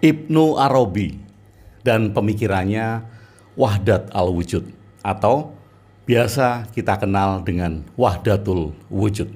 Ibnu Arabi dan pemikirannya Wahdat al-Wujud atau biasa kita kenal dengan Wahdatul Wujud.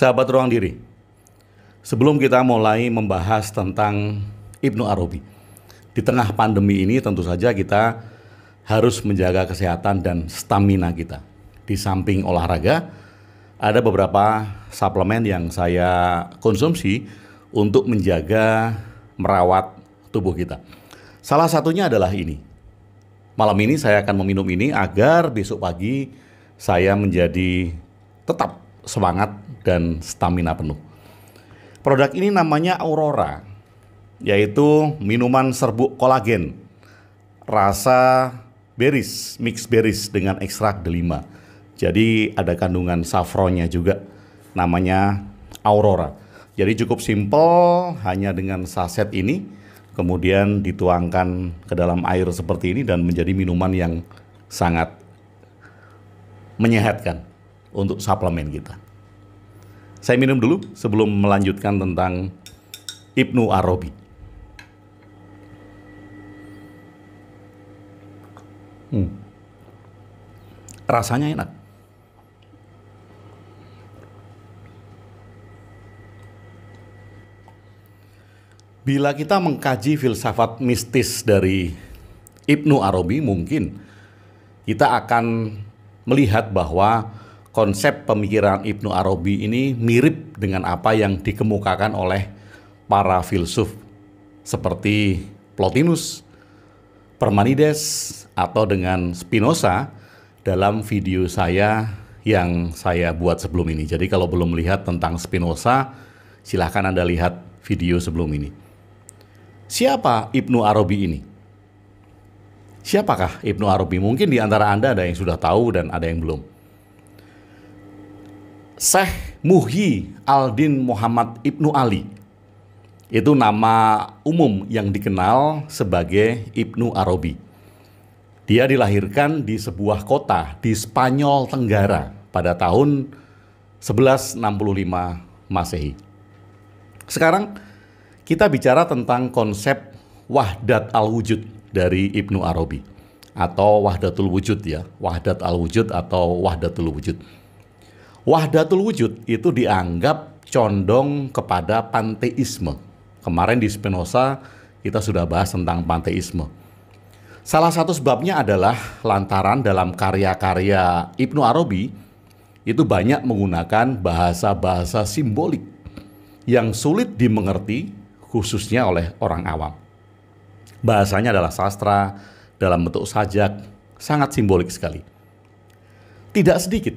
Sahabat Ruang Diri, sebelum kita mulai membahas tentang Ibnu Arabi, di tengah pandemi ini tentu saja kita harus menjaga kesehatan dan stamina kita. Di samping olahraga, ada beberapa suplemen yang saya konsumsi untuk menjaga merawat tubuh kita. Salah satunya adalah ini. Malam ini saya akan meminum ini agar besok pagi saya menjadi tetap semangat dan stamina penuh. Produk ini namanya Aurora, yaitu minuman serbuk kolagen rasa beris, mix beris dengan ekstrak delima. Jadi ada kandungan saffronnya juga, namanya Aurora. Jadi cukup simple, hanya dengan saset ini, kemudian dituangkan ke dalam air seperti ini dan menjadi minuman yang sangat menyehatkan untuk suplemen kita. Saya minum dulu sebelum melanjutkan tentang Ibnu Arabi. Hmm. Rasanya enak. Bila kita mengkaji filsafat mistis dari Ibnu Arabi, mungkin kita akan melihat bahwa konsep pemikiran Ibnu Arabi ini mirip dengan apa yang dikemukakan oleh para filsuf seperti Plotinus, Permanides atau dengan Spinoza dalam video saya yang saya buat sebelum ini. Jadi kalau belum melihat tentang Spinoza, silahkan Anda lihat video sebelum ini. Siapa Ibnu Arabi ini? Siapakah Ibnu Arabi? Mungkin di antara Anda ada yang sudah tahu dan ada yang belum. Syekh Muhyi Aldin Muhammad Ibnu Ali. Itu nama umum yang dikenal sebagai Ibnu Arabi. Dia dilahirkan di sebuah kota di Spanyol Tenggara pada tahun 1165 Masehi. Sekarang kita bicara tentang konsep wahdat al-wujud dari Ibnu Arabi atau wahdatul wujud ya, wahdat al-wujud atau wahdatul wujud. Wahdatul wujud itu dianggap condong kepada panteisme. Kemarin di Spinoza kita sudah bahas tentang panteisme. Salah satu sebabnya adalah lantaran dalam karya-karya Ibnu Arabi itu banyak menggunakan bahasa-bahasa simbolik yang sulit dimengerti khususnya oleh orang awam. Bahasanya adalah sastra dalam bentuk sajak, sangat simbolik sekali. Tidak sedikit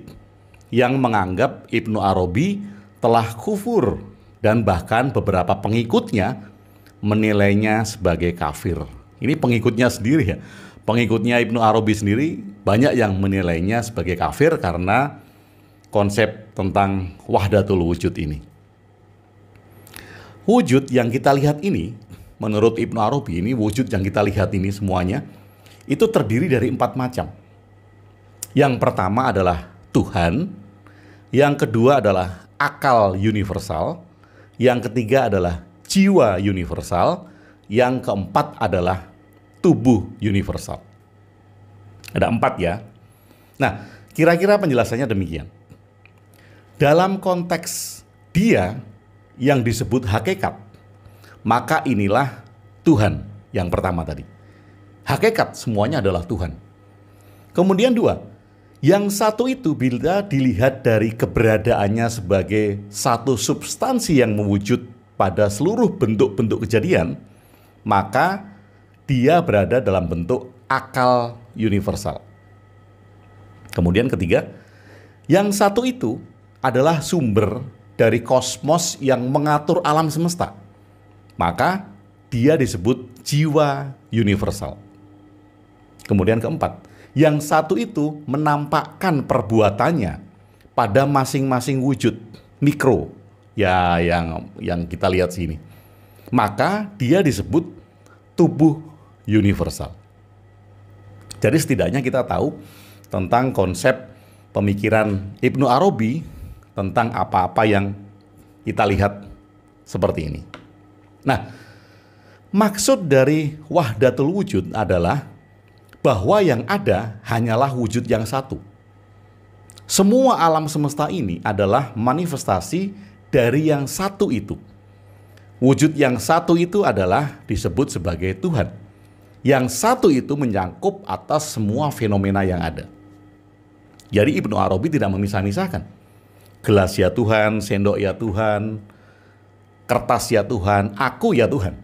yang menganggap Ibnu Arabi telah kufur dan bahkan beberapa pengikutnya menilainya sebagai kafir. Ini pengikutnya sendiri ya. Pengikutnya Ibnu Arabi sendiri banyak yang menilainya sebagai kafir karena konsep tentang wahdatul wujud ini. Wujud yang kita lihat ini, menurut Ibnu Arabi ini wujud yang kita lihat ini semuanya itu terdiri dari empat macam. Yang pertama adalah Tuhan, yang kedua adalah akal universal. Yang ketiga adalah jiwa universal. Yang keempat adalah tubuh universal. Ada empat ya. Nah, kira-kira penjelasannya demikian. Dalam konteks dia yang disebut hakikat, maka inilah Tuhan yang pertama tadi. Hakikat semuanya adalah Tuhan. Kemudian dua, yang satu itu bila dilihat dari keberadaannya sebagai satu substansi yang mewujud pada seluruh bentuk-bentuk kejadian, maka dia berada dalam bentuk akal universal. Kemudian ketiga, yang satu itu adalah sumber dari kosmos yang mengatur alam semesta. Maka dia disebut jiwa universal. Kemudian keempat, yang satu itu menampakkan perbuatannya pada masing-masing wujud mikro ya yang yang kita lihat sini. Maka dia disebut tubuh universal. Jadi setidaknya kita tahu tentang konsep pemikiran Ibnu Arabi tentang apa-apa yang kita lihat seperti ini. Nah, maksud dari wahdatul wujud adalah bahwa yang ada hanyalah wujud yang satu. Semua alam semesta ini adalah manifestasi dari yang satu itu. Wujud yang satu itu adalah disebut sebagai Tuhan. Yang satu itu menyangkup atas semua fenomena yang ada. Jadi Ibnu Arabi tidak memisah-misahkan. Gelas ya Tuhan, sendok ya Tuhan, kertas ya Tuhan, aku ya Tuhan.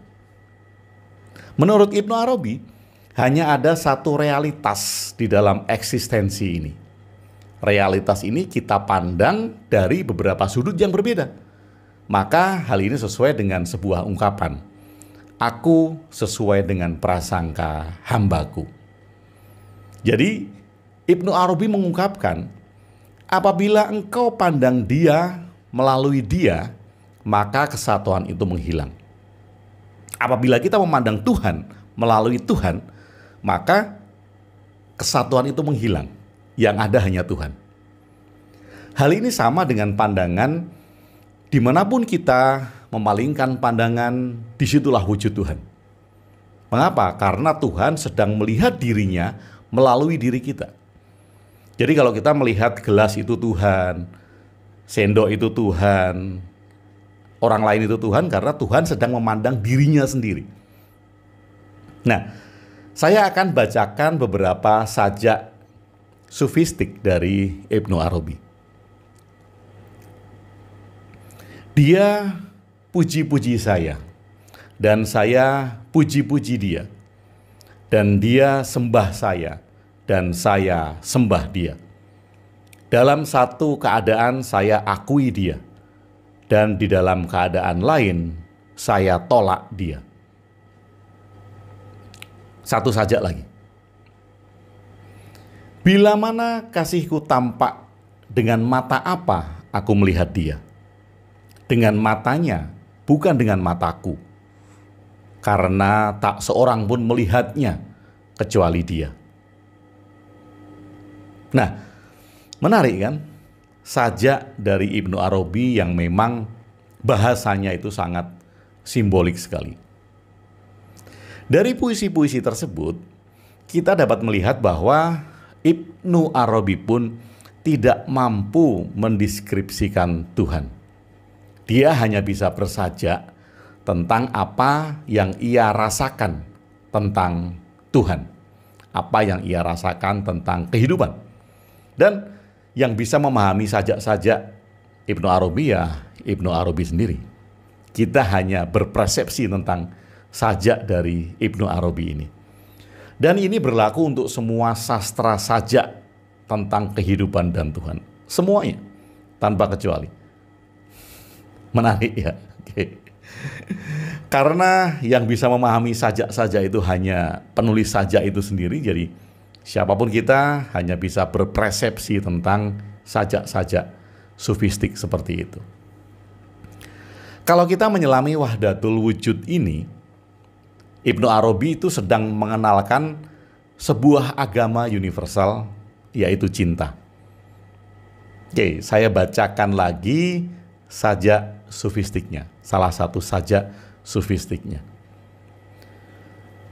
Menurut Ibnu Arabi, hanya ada satu realitas di dalam eksistensi ini. Realitas ini kita pandang dari beberapa sudut yang berbeda. Maka hal ini sesuai dengan sebuah ungkapan. Aku sesuai dengan prasangka hambaku. Jadi Ibnu Arabi mengungkapkan, apabila engkau pandang dia melalui dia, maka kesatuan itu menghilang. Apabila kita memandang Tuhan melalui Tuhan, maka kesatuan itu menghilang. Yang ada hanya Tuhan. Hal ini sama dengan pandangan dimanapun kita memalingkan pandangan, disitulah wujud Tuhan. Mengapa? Karena Tuhan sedang melihat dirinya melalui diri kita. Jadi kalau kita melihat gelas itu Tuhan, sendok itu Tuhan, orang lain itu Tuhan karena Tuhan sedang memandang dirinya sendiri. Nah, saya akan bacakan beberapa sajak sufistik dari Ibnu Arabi. Dia puji-puji saya dan saya puji-puji dia dan dia sembah saya dan saya sembah dia. Dalam satu keadaan saya akui dia dan di dalam keadaan lain saya tolak dia. Satu saja lagi. Bila mana kasihku tampak dengan mata apa aku melihat dia? Dengan matanya, bukan dengan mataku. Karena tak seorang pun melihatnya kecuali dia. Nah, menarik kan? Sajak dari Ibnu Arabi yang memang bahasanya itu sangat simbolik sekali. Dari puisi-puisi tersebut, kita dapat melihat bahwa Ibnu Arabi pun tidak mampu mendeskripsikan Tuhan. Dia hanya bisa bersajak tentang apa yang ia rasakan tentang Tuhan, apa yang ia rasakan tentang kehidupan. Dan yang bisa memahami sajak-sajak Ibnu Arabi ya Ibnu Arabi sendiri. Kita hanya berpersepsi tentang sajak dari Ibnu Arabi ini. Dan ini berlaku untuk semua sastra sajak tentang kehidupan dan Tuhan. Semuanya, tanpa kecuali. Menarik ya. Okay. Karena yang bisa memahami sajak-sajak itu hanya penulis sajak itu sendiri, jadi siapapun kita hanya bisa berpresepsi tentang sajak-sajak sufistik seperti itu. Kalau kita menyelami wahdatul wujud ini, Ibnu Arabi itu sedang mengenalkan sebuah agama universal yaitu cinta. Oke, saya bacakan lagi saja sufistiknya, salah satu saja sufistiknya.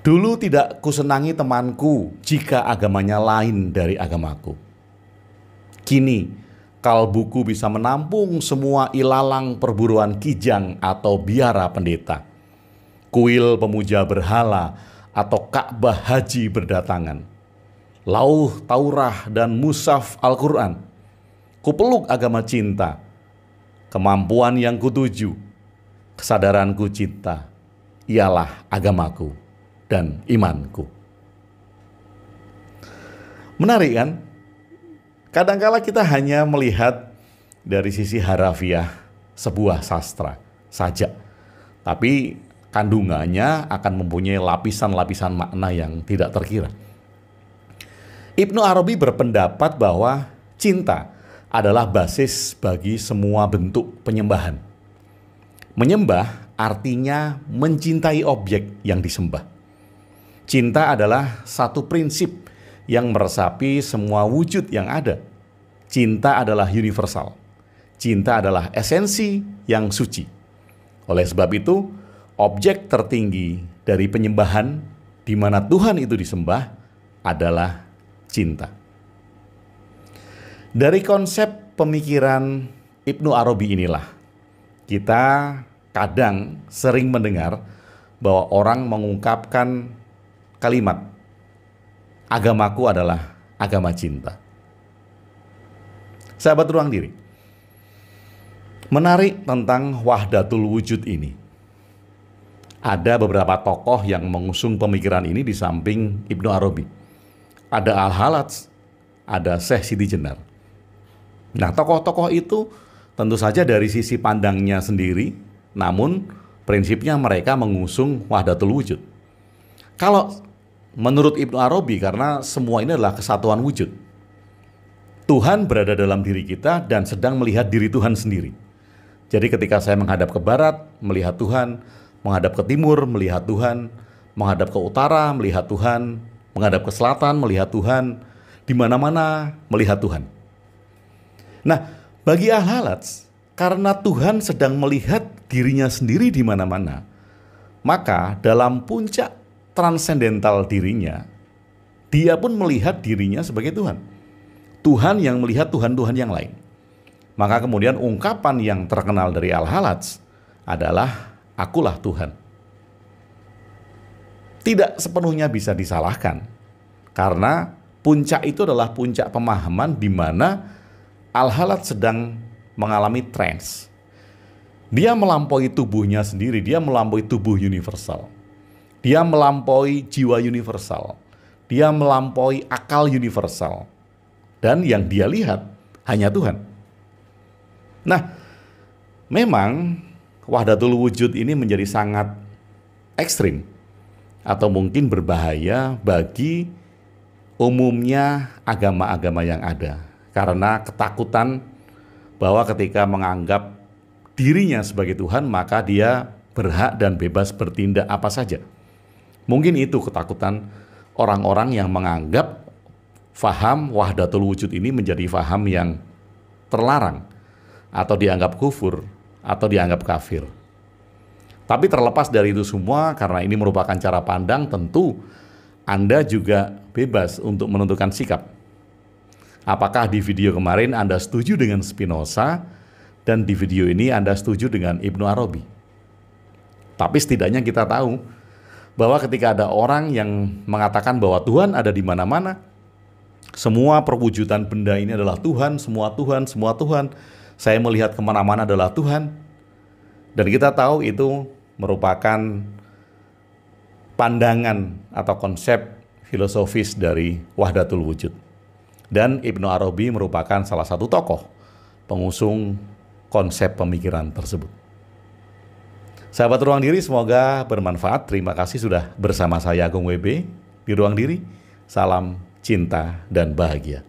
Dulu tidak kusenangi temanku jika agamanya lain dari agamaku. Kini, kalbuku bisa menampung semua ilalang perburuan kijang atau biara pendeta kuil pemuja berhala, atau Ka'bah haji berdatangan. Lauh Taurah dan Musaf Al-Quran. Kupeluk agama cinta, kemampuan yang kutuju, kesadaranku cinta, ialah agamaku dan imanku. Menarik kan? Kadangkala kita hanya melihat dari sisi harafiah sebuah sastra saja. Tapi kandungannya akan mempunyai lapisan-lapisan makna yang tidak terkira. Ibnu Arabi berpendapat bahwa cinta adalah basis bagi semua bentuk penyembahan. Menyembah artinya mencintai objek yang disembah. Cinta adalah satu prinsip yang meresapi semua wujud yang ada. Cinta adalah universal. Cinta adalah esensi yang suci. Oleh sebab itu, objek tertinggi dari penyembahan di mana Tuhan itu disembah adalah cinta. Dari konsep pemikiran Ibnu Arabi inilah kita kadang sering mendengar bahwa orang mengungkapkan kalimat agamaku adalah agama cinta. Sahabat ruang diri, menarik tentang wahdatul wujud ini ada beberapa tokoh yang mengusung pemikiran ini di samping Ibnu Arabi. Ada Al-Halat, ada Syekh Sidi Jenar. Nah, tokoh-tokoh itu tentu saja dari sisi pandangnya sendiri, namun prinsipnya mereka mengusung wahdatul wujud. Kalau menurut Ibnu Arabi karena semua ini adalah kesatuan wujud. Tuhan berada dalam diri kita dan sedang melihat diri Tuhan sendiri. Jadi ketika saya menghadap ke barat, melihat Tuhan, menghadap ke timur melihat Tuhan, menghadap ke utara melihat Tuhan, menghadap ke selatan melihat Tuhan, di mana-mana melihat Tuhan. Nah, bagi al halat karena Tuhan sedang melihat dirinya sendiri di mana-mana, maka dalam puncak transendental dirinya, dia pun melihat dirinya sebagai Tuhan. Tuhan yang melihat Tuhan-Tuhan yang lain. Maka kemudian ungkapan yang terkenal dari al halat adalah akulah Tuhan. Tidak sepenuhnya bisa disalahkan, karena puncak itu adalah puncak pemahaman di mana Al-Halat sedang mengalami trans. Dia melampaui tubuhnya sendiri, dia melampaui tubuh universal. Dia melampaui jiwa universal. Dia melampaui akal universal. Dan yang dia lihat hanya Tuhan. Nah, memang wahdatul wujud ini menjadi sangat ekstrim atau mungkin berbahaya bagi umumnya agama-agama yang ada karena ketakutan bahwa ketika menganggap dirinya sebagai Tuhan maka dia berhak dan bebas bertindak apa saja. Mungkin itu ketakutan orang-orang yang menganggap faham wahdatul wujud ini menjadi faham yang terlarang atau dianggap kufur atau dianggap kafir. Tapi terlepas dari itu semua, karena ini merupakan cara pandang, tentu Anda juga bebas untuk menentukan sikap. Apakah di video kemarin Anda setuju dengan Spinoza dan di video ini Anda setuju dengan Ibnu Arabi? Tapi setidaknya kita tahu bahwa ketika ada orang yang mengatakan bahwa Tuhan ada di mana-mana, semua perwujudan benda ini adalah Tuhan, semua Tuhan, semua Tuhan, semua Tuhan saya melihat kemana-mana adalah Tuhan. Dan kita tahu itu merupakan pandangan atau konsep filosofis dari Wahdatul Wujud. Dan Ibnu Arabi merupakan salah satu tokoh pengusung konsep pemikiran tersebut. Sahabat Ruang Diri semoga bermanfaat. Terima kasih sudah bersama saya Agung WB di Ruang Diri. Salam cinta dan bahagia.